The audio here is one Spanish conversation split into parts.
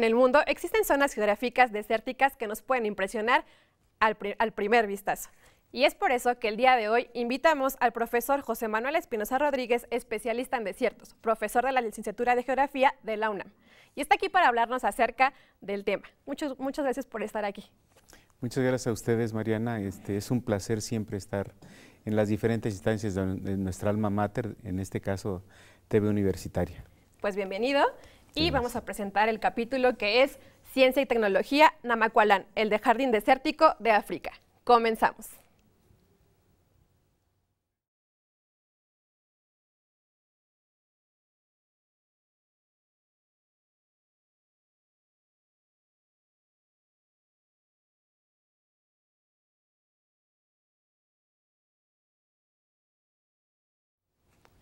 en el mundo, existen zonas geográficas desérticas que nos pueden impresionar al, primer vistazo. Y es por eso que el día de hoy invitamos al profesor José Manuel Espinosa Rodríguez, especialista en desiertos, profesor de la licenciatura de Geografía de la UNAM. Y está aquí para hablarnos acerca del tema. muchas gracias por estar aquí. Muchas gracias a ustedes, Mariana. Este, es un placer siempre estar en las diferentes instancias de, de nuestra alma mater, en este caso TV Universitaria. Pues bienvenido y vamos a presentar el capítulo que es Ciencia y Tecnología Namacualán, el de Jardín Desértico de África. Comenzamos.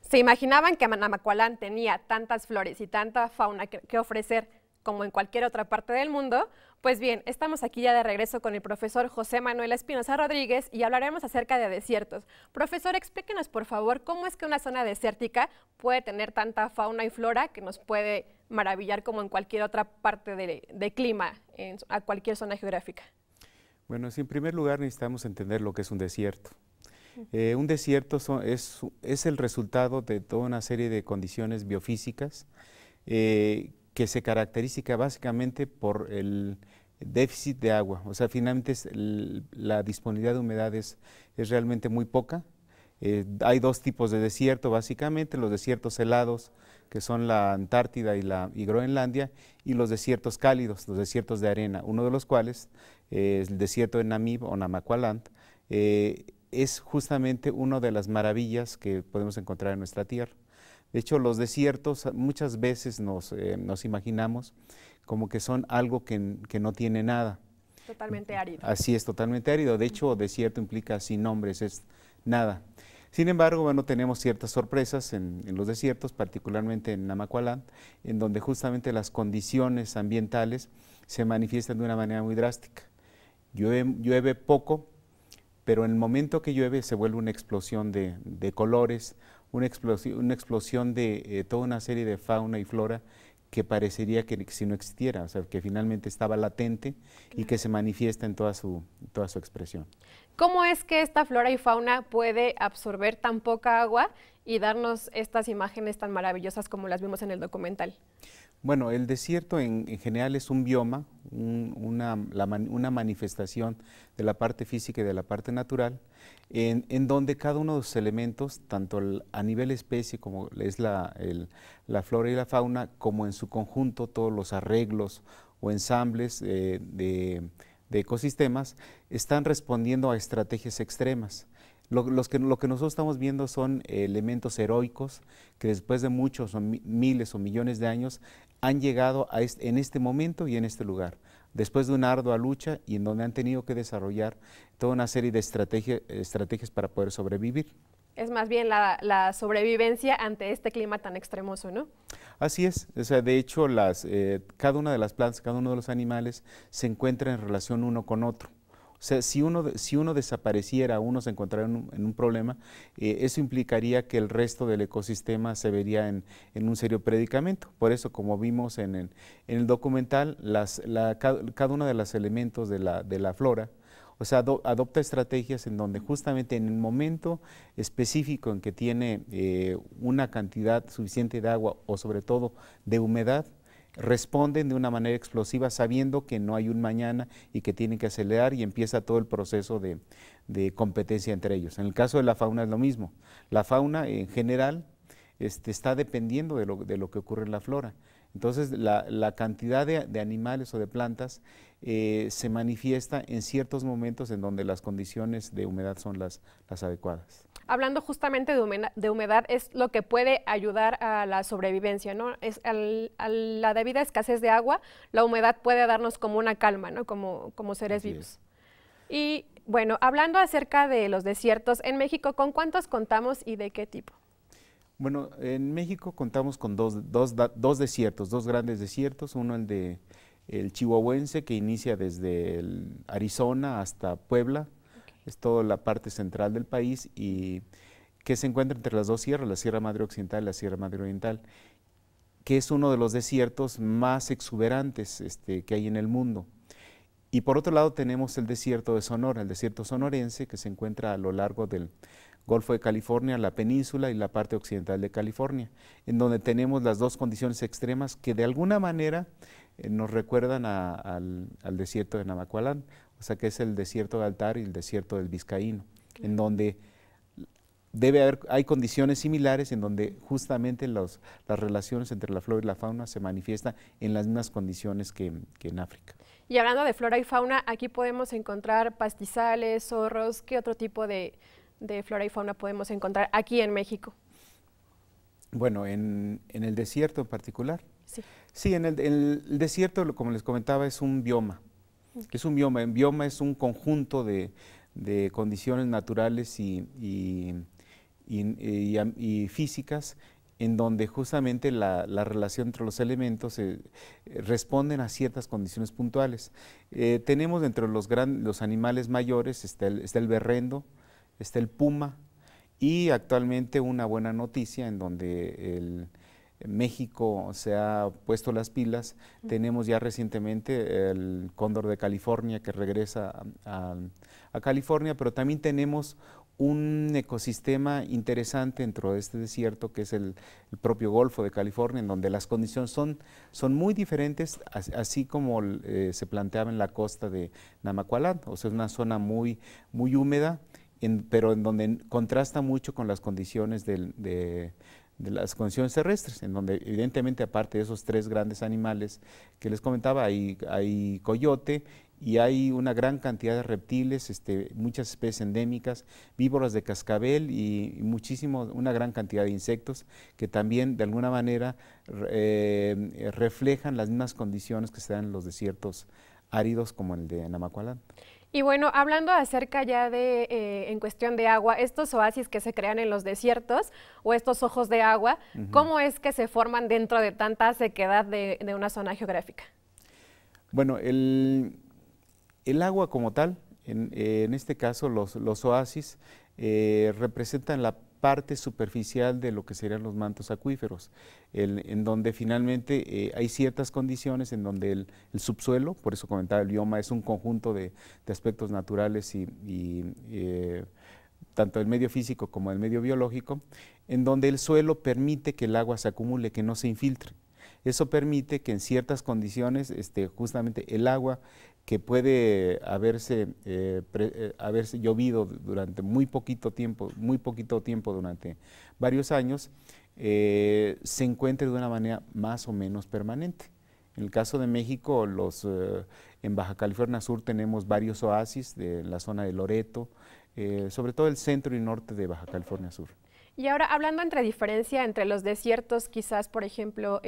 Se imaginaban que Manamacualán tenía tantas flores y tanta fauna que, ofrecer como en cualquier otra parte del mundo, pues bien, estamos aquí ya de regreso con el profesor José Manuel Espinosa Rodríguez y hablaremos acerca de desiertos. Profesor, explíquenos por favor cómo es que una zona desértica puede tener tanta fauna y flora que nos puede maravillar como en cualquier otra parte de, clima, en, a cualquier zona geográfica. Bueno, en primer lugar necesitamos entender lo que es un desierto. Eh, un desierto es, el resultado de toda una serie de condiciones biofísicas eh, que se caracteriza básicamente por el déficit de agua. O sea, finalmente la disponibilidad de humedad es, realmente muy poca. Eh, hay dos tipos de desierto, básicamente, los desiertos helados, que son la Antártida y, la, Groenlandia, y los desiertos cálidos, los desiertos de arena, uno de los cuales es el desierto de Namib o Namaqualand es justamente una de las maravillas que podemos encontrar en nuestra tierra. De hecho, los desiertos ah, muchas veces eh, nos, imaginamos como que son algo que, no tiene nada. Totalmente árido. Así es, totalmente árido. De hecho, desierto implica sin nombres, es nada. Sin embargo, bueno, tenemos ciertas sorpresas en, los desiertos, particularmente en Namacualán, en donde justamente las condiciones ambientales se manifiestan de una manera muy drástica. llueve, llueve poco, pero en el momento que llueve se vuelve una explosión de, colores, una explosión, de eh, toda una serie de fauna y flora que parecería que si no existiera, o sea, que finalmente estaba latente y que se manifiesta en toda su, toda su expresión. ¿Cómo es que esta flora y fauna puede absorber tan poca agua y darnos estas imágenes tan maravillosas como las vimos en el documental? Bueno, el desierto en, general es un bioma, una, manifestación de la parte física y de la parte natural, en, donde cada uno de los elementos, tanto a nivel especie como es la, flora y la fauna, como en su conjunto todos los arreglos o ensambles eh, de, ecosistemas, están respondiendo a estrategias extremas. Lo, que, lo que nosotros estamos viendo son elementos heroicos que después de muchos o miles o millones de años han llegado a en este momento y en este lugar, después de una ardua lucha y en donde han tenido que desarrollar toda una serie de estrategias para poder sobrevivir. Es más bien la, sobrevivencia ante este clima tan extremoso, ¿no? Así es. O sea, de hecho, las, eh, cada una de las plantas, cada uno de los animales se encuentra en relación uno con otro. O sea, si uno, si uno desapareciera, uno se encontrara en un, problema, eh, eso implicaría que el resto del ecosistema se vería en, un serio predicamento. Por eso, como vimos en el, documental, cada, uno de los elementos de la, de la flora, o sea, adopta estrategias en donde justamente en el momento específico en que tiene eh, una cantidad suficiente de agua o sobre todo de humedad, responden de una manera explosiva sabiendo que no hay un mañana y que tienen que acelerar y empieza todo el proceso de, competencia entre ellos. En el caso de la fauna es lo mismo. La fauna en general este, está dependiendo de lo, que ocurre en la flora. Entonces la, cantidad de, animales o de plantas eh, se manifiesta en ciertos momentos en donde las condiciones de humedad son las adecuadas hablando justamente de humedad, de humedad, es lo que puede ayudar a la sobrevivencia, ¿no? Es a la debida escasez de agua, la humedad puede darnos como una calma, ¿no? Como, como seres vivos. Y bueno, hablando acerca de los desiertos, en México, ¿con cuántos contamos y de qué tipo? Bueno, en México contamos con dos, desiertos, dos grandes desiertos, uno el de el chihuahuense que inicia desde Arizona hasta Puebla, es toda la parte central del país y que se encuentra entre las dos sierras, la Sierra Madre Occidental y la Sierra Madre Oriental, que es uno de los desiertos más exuberantes este, que hay en el mundo. Y por otro lado tenemos el desierto de Sonora, el desierto sonorense, que se encuentra a lo largo del Golfo de California, la península y la parte occidental de California, en donde tenemos las dos condiciones extremas que de alguna manera eh, nos recuerdan al, desierto de Navacualán, o sea que es el desierto de Altar y el desierto del Vizcaíno, en donde debe haber, hay condiciones similares en donde justamente las relaciones entre la flora y la fauna se manifiestan en las mismas condiciones que, en África. Y hablando de flora y fauna, aquí podemos encontrar pastizales, zorros, ¿qué otro tipo de, flora y fauna podemos encontrar aquí en México? Bueno, en, en el desierto en particular. Sí, en el desierto, como les comentaba, es un bioma es un bioma? Un bioma es un conjunto de, condiciones naturales y, eh, y, físicas en donde justamente la, relación entre los elementos se eh, eh, responden a ciertas condiciones puntuales. tenemos entre los, los animales mayores, está el, está el berrendo, está el puma, y actualmente una buena noticia en donde el, México se ha puesto las pilas. Tenemos ya recientemente el cóndor de California que regresa a, California, pero también tenemos un ecosistema interesante dentro de este desierto que es el, propio Golfo de California, en donde las condiciones son, son muy diferentes, así como eh, se planteaba en la costa de Namaqualand, o sea, es una zona muy, muy húmeda, pero en donde contrasta mucho con las condiciones del, de de las condiciones terrestres, en donde evidentemente aparte de esos tres grandes animales que les comentaba, hay, coyote y hay una gran cantidad de reptiles, este, muchas especies endémicas, víboras de cascabel y, muchísimo, una gran cantidad de insectos que también de alguna manera eh, reflejan las mismas condiciones que se dan en los desiertos áridos como el de Namacualán. Y bueno, hablando acerca ya de, eh, en cuestión de agua, estos oasis que se crean en los desiertos o estos ojos de agua, ¿cómo es que se forman dentro de tanta sequedad de, una zona geográfica? Bueno, el, agua como tal, en, este caso los, oasis, eh, representan la parte superficial de lo que serían los mantos acuíferos, en donde finalmente eh, hay ciertas condiciones en donde el, subsuelo, por eso comentaba el bioma, es un conjunto de, aspectos naturales y, eh, tanto del medio físico como del medio biológico, en donde el suelo permite que el agua se acumule, que no se infiltre. Eso permite que en ciertas condiciones este, justamente el agua que puede haberse, eh, eh, haberse llovido durante muy poquito tiempo, muy poquito tiempo durante varios años, eh, se encuentre de una manera más o menos permanente. En el caso de México, los, en Baja California Sur tenemos varios oasis de la zona de Loreto, sobre todo el centro y norte de Baja California Sur. Y ahora, hablando entre diferencia entre los desiertos, quizás, por ejemplo,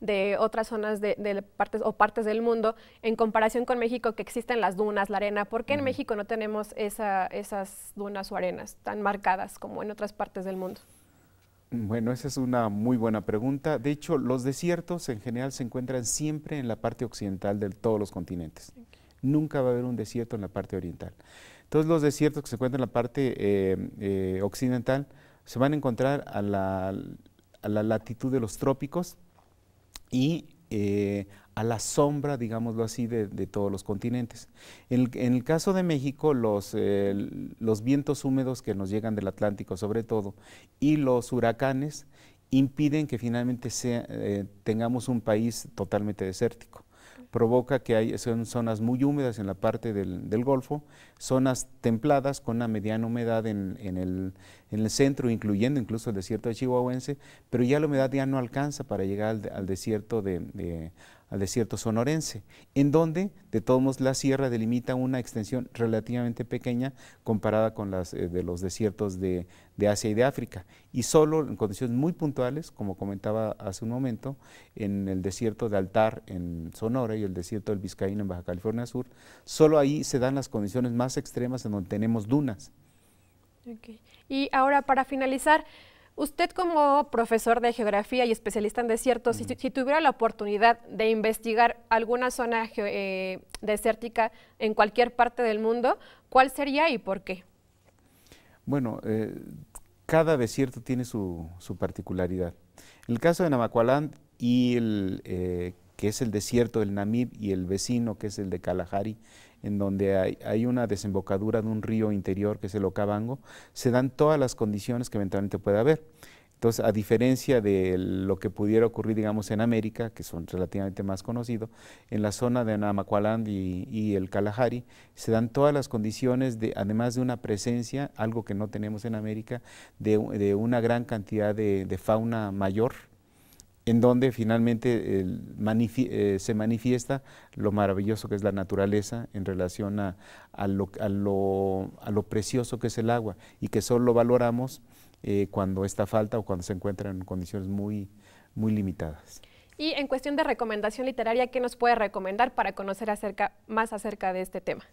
de otras zonas de, partes o partes del mundo en comparación con México que existen las dunas, la arena. ¿Por qué en México no tenemos esas dunas o arenas tan marcadas como en otras partes del mundo? Bueno, esa es una muy buena pregunta. De hecho, los desiertos en general se encuentran siempre en la parte occidental de todos los continentes. Nunca va a haber un desierto en la parte oriental. Todos los desiertos que se encuentran en la parte eh, eh, occidental se van a encontrar a la latitud de los trópicos, y eh, a la sombra, digámoslo así, de, todos los continentes. En el, caso de México, eh, los, vientos húmedos que nos llegan del Atlántico sobre todo y los huracanes impiden que finalmente sea, eh, tengamos un país totalmente desértico provoca que hay, son zonas muy húmedas en la parte del, Golfo, zonas templadas con una mediana humedad en, el, centro, incluyendo incluso el desierto de chihuahuense, pero ya la humedad ya no alcanza para llegar al, desierto de, de al desierto sonorense, en donde de todos modos la sierra delimita una extensión relativamente pequeña comparada con las eh, de los desiertos de, Asia y de África. Y solo en condiciones muy puntuales, como comentaba hace un momento, en el desierto de Altar en Sonora y el desierto del Vizcaíno en Baja California Sur, solo ahí se dan las condiciones más extremas en donde tenemos dunas. Y ahora para finalizar, Usted como profesor de geografía y especialista en desiertos, si, tuviera la oportunidad de investigar alguna zona eh, desértica en cualquier parte del mundo, ¿cuál sería y por qué? Bueno, eh, cada desierto tiene su, particularidad. el caso de Namacualán y el eh, que es el desierto del Namib y el vecino que es el de Kalahari, en donde hay, una desembocadura de un río interior que es el Okavango, se dan todas las condiciones que eventualmente pueda haber. Entonces, a diferencia de lo que pudiera ocurrir, digamos, en América, que son relativamente más conocidos, en la zona de Namaqualand y, el Kalahari, se dan todas las condiciones, de, además de una presencia, algo que no tenemos en América, de, una gran cantidad de fauna mayor, en donde finalmente eh, se manifiesta lo maravilloso que es la naturaleza en relación a, lo, precioso que es el agua y que solo valoramos eh, cuando está falta o cuando se encuentra en condiciones muy, muy limitadas. Y en cuestión de recomendación literaria, ¿qué nos puede recomendar para conocer más acerca de este tema?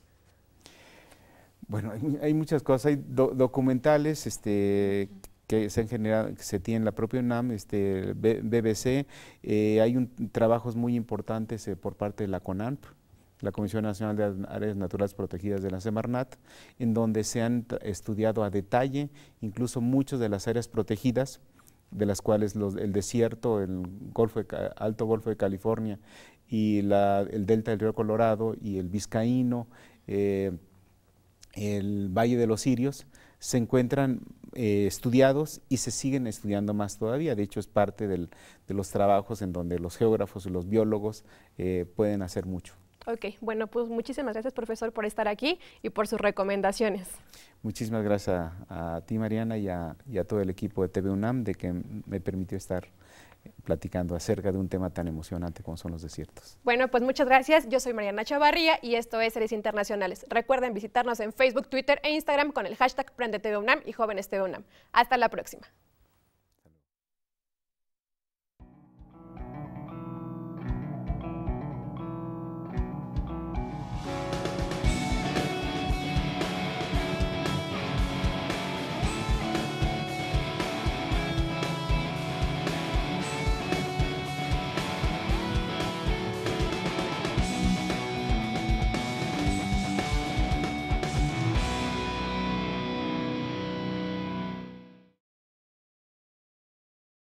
Bueno, hay, muchas cosas, hay documentales este, que se han que se tiene la propia UNAM, este, BBC, eh, hay un, trabajos muy importantes eh, por parte de la CONAMP, la Comisión Nacional de Áreas Naturales Protegidas de la Semarnat, en donde se han estudiado a detalle incluso muchas de las áreas protegidas, de las cuales el desierto, el Golfo Alto Golfo de California y el delta del río Colorado y el Vizcaíno, eh, el Valle de los Sirios, se encuentran eh, estudiados y se siguen estudiando más todavía. De hecho, es parte del, de los trabajos en donde los geógrafos y los biólogos eh, pueden hacer mucho. Ok, bueno, pues muchísimas gracias, profesor, por estar aquí y por sus recomendaciones. Muchísimas gracias a, ti, Mariana, y a, todo el equipo de TV UNAM de que me permitió estar platicando acerca de un tema tan emocionante como son los desiertos. Bueno, pues muchas gracias. Yo soy Mariana Chavarría y esto es Series Internacionales. Recuerden visitarnos en Facebook, Twitter e Instagram con el hashtag Prende y Jóvenes TV Hasta la próxima.